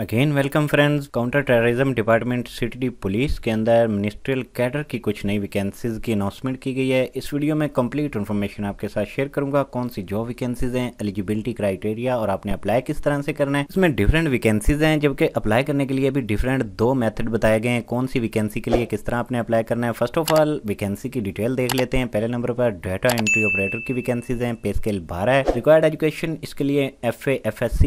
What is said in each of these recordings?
again welcome friends counter terrorism department city police के अंदर ministerial cadre की कुछ नई वैकेंसीज़ की अनाउंसमेंट की गई है इस वीडियो में कंप्लीट इन्फॉर्मेशन आपके साथ शेयर करूंगा कौन सी जॉब वैकेंसीज हैं एलिजिबिलिटी क्राइटेरिया और आपने अप्लाई किस तरह से करना है इसमें डिफरेंट वैकेंसीज हैं जबकि अप्लाई करने के लिए भी डिफरेंट दो मैथड बताए गए हैं कौन सी वैकेंसी के लिए किस तरह आपने अप्लाई करना है फर्स्ट ऑफ ऑल वैकेंसी की डिटेल देख लेते हैं पहले नंबर पर डाटा एंट्री ऑपरेटर की वैकेंसीज हैं पे स्केल बारह है रिक्वायर्ड एजुकेशन इसके लिए एफ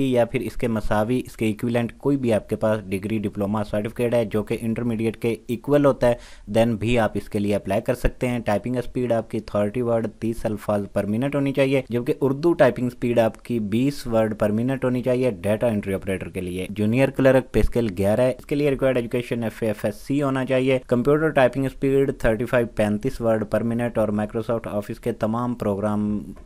या फिर इसके मसावी इसके इक्विलेंट कोई भी आपके पास डिग्री डिप्लोमा सर्टिफिकेट है जो कि इंटरमीडिएट के इक्वल होता है देन भी आप इसके लिए अप्लाई कर सकते हैं टाइपिंग स्पीड आपकी थर्टी वर्ड तीस अल्फाज पर मिनट होनी चाहिए जबकि उर्दू टाइपिंग स्पीड आपकी बीस वर्ड पर मिनट होनी चाहिए डाटा एंट्री ऑपरेटर के लिए जूनियर क्लर्क पे स्केल ग्यारह है इसके लिए required education F F S C होना चाहिए computer typing speed thirty five पैंतीस वर्ड पर मिनट और माइक्रोसॉफ्ट ऑफिस के तमाम प्रोग्राम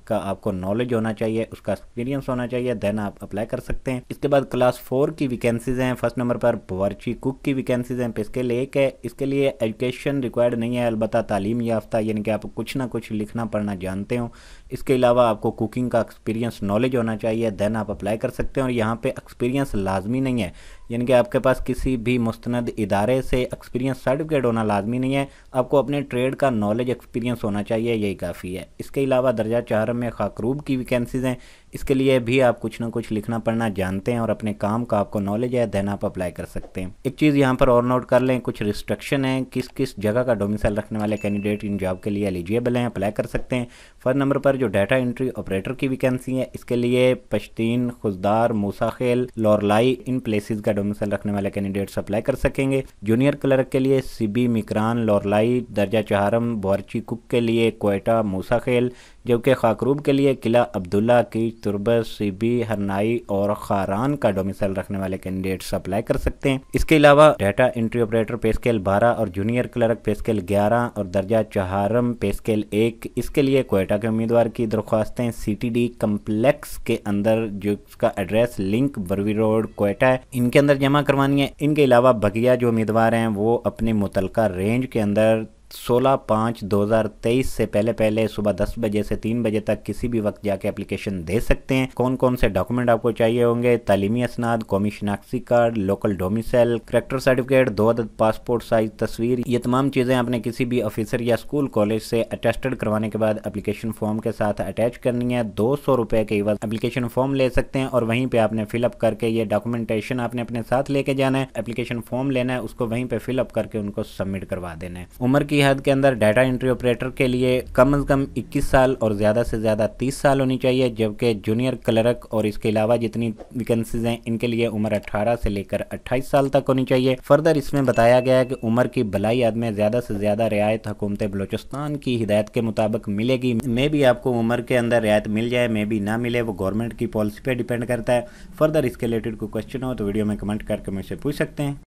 का आपको नॉलेज होना चाहिए उसका एक्सपीरियंस होना चाहिए देन आप अप्लाई कर सकते हैं इसके बाद क्लास फोर की वैकेंसीज़ हैं फर्स्ट नंबर पर पवर्ची कुक की वैकेंसीज़ हैं इसके लिए है इसके लिए एजुकेशन रिक्वायर्ड नहीं है अलबत् तालीम याफ्ता यानी कि आप कुछ ना कुछ लिखना पढ़ना जानते हो इसके अलावा आपको कुकिंग का एक्सपीरियंस नॉलेज होना चाहिए दैन आप अप्लाई कर सकते हैं और यहाँ पर एक्सपीरियंस लाजमी नहीं है यानी कि आपके पास किसी भी मुस्तंद इदारे से एक्सपीरियंस सर्टिफिकेट होना लाजमी नहीं है आपको अपने ट्रेड का नॉलेज एक्सपीरियंस होना चाहिए यही काफ़ी है इसके अलावा दर्जा चार में खाकरूब की वैकेंसीज़ हैं इसके लिए भी आप कुछ ना कुछ लिखना पढ़ना जानते हैं और अपने काम का आपको नॉलेज है देन आप अप्लाई कर सकते हैं एक चीज़ यहाँ पर और नोट कर लें कुछ रिस्ट्रिक्शन है किस किस जगह का डोमिसाइल रखने वाले कैंडिडेट इन जॉब के लिए एलिजिबल हैं अप्लाई कर सकते हैं फर्स्ट नंबर पर जो डाटा एंट्री ऑपरेटर की वैकेंसी है इसके लिए पश्तीन खुजदार मूसाखेल लॉरलाई इन प्लेसिस का डोमिसल रखने वाले कैंडिडेट्स अप्लाई कर सकेंगे जूनियर क्लर्क के लिए सीबी मिकरान लॉरलाई दर्जा चहारम बोर्ची कुक के लिए कोयटा खेल जबकि खाकरूब के लिए किला अब्दुल्ला की तुरबत सीबी हरनाई और खारान का डोमिसल रखने वाले कैंडिडेट्स अप्लाई कर सकते हैं इसके अलावा डाटा एंट्री ऑपरेटर पेस्केल बारह और जूनियर क्लर्क पेस्केल ग्यारह और दर्जा चहारम पेस्केल एक इसके लिए कोयटा के उम्मीदवार की दरख्वास्तें सी टी डी कम्प्लेक्स के अंदर जो उसका address link brewery road Quetta है इनके अंदर जमा करवानी है इनके अलावा बगिया जो उम्मीदवार हैं वो अपने मुतलका रेंज के अंदर सोलह पाँच दो हज़ार तेईस से पहले पहले सुबह दस बजे से तीन बजे तक किसी भी वक्त जाके एप्लीकेशन दे सकते हैं कौन कौन से डॉक्यूमेंट आपको चाहिए होंगे तालीमी असनाद कौमी शनाख्ती card local domicile character certificate दो अदद पासपोर्ट साइज तस्वीर ये तमाम चीज़ें आपने किसी भी ऑफिसर या स्कूल कॉलेज से अटेस्टेड करवाने के बाद अप्लीकेशन फॉर्म के साथ अटैच करनी है दो सौ रुपये के बाद एप्लीकेशन फॉर्म ले सकते हैं और वहीं पर आपने फिलअप करके ये डॉक्यूमेंटेशन आपने अपने साथ लेके जाना है एप्लीकेशन फॉर्म लेना है उसको वहीं पर फिलअप करके उनको सबमिट करवा देना है उम्र की हद के अंदर डाटा एंट्री ऑपरेटर के लिए कम अज़ कम 21 साल और ज़्यादा से ज़्यादा 30 साल होनी चाहिए जबकि जूनियर क्लर्क और इसके अलावा जितनी वैकेंसीज हैं इनके लिए उम्र 18 से लेकर 28 साल तक होनी चाहिए फर्दर इसमें बताया गया है कि उम्र की भलाई याद में ज़्यादा से ज़्यादा रियायत हुकूमत बलोचिस्तान की हिदायत के मुताबिक मिलेगी मे भी आपको उम्र के अंदर रियायत मिल जाए मे भी ना मिले वो गवर्नमेंट की पॉलिसी पर डिपेंड करता है फर्दर इसके रिलेटेड कोई क्वेश्चन हो तो वीडियो में कमेंट करके मुझसे पूछ सकते हैं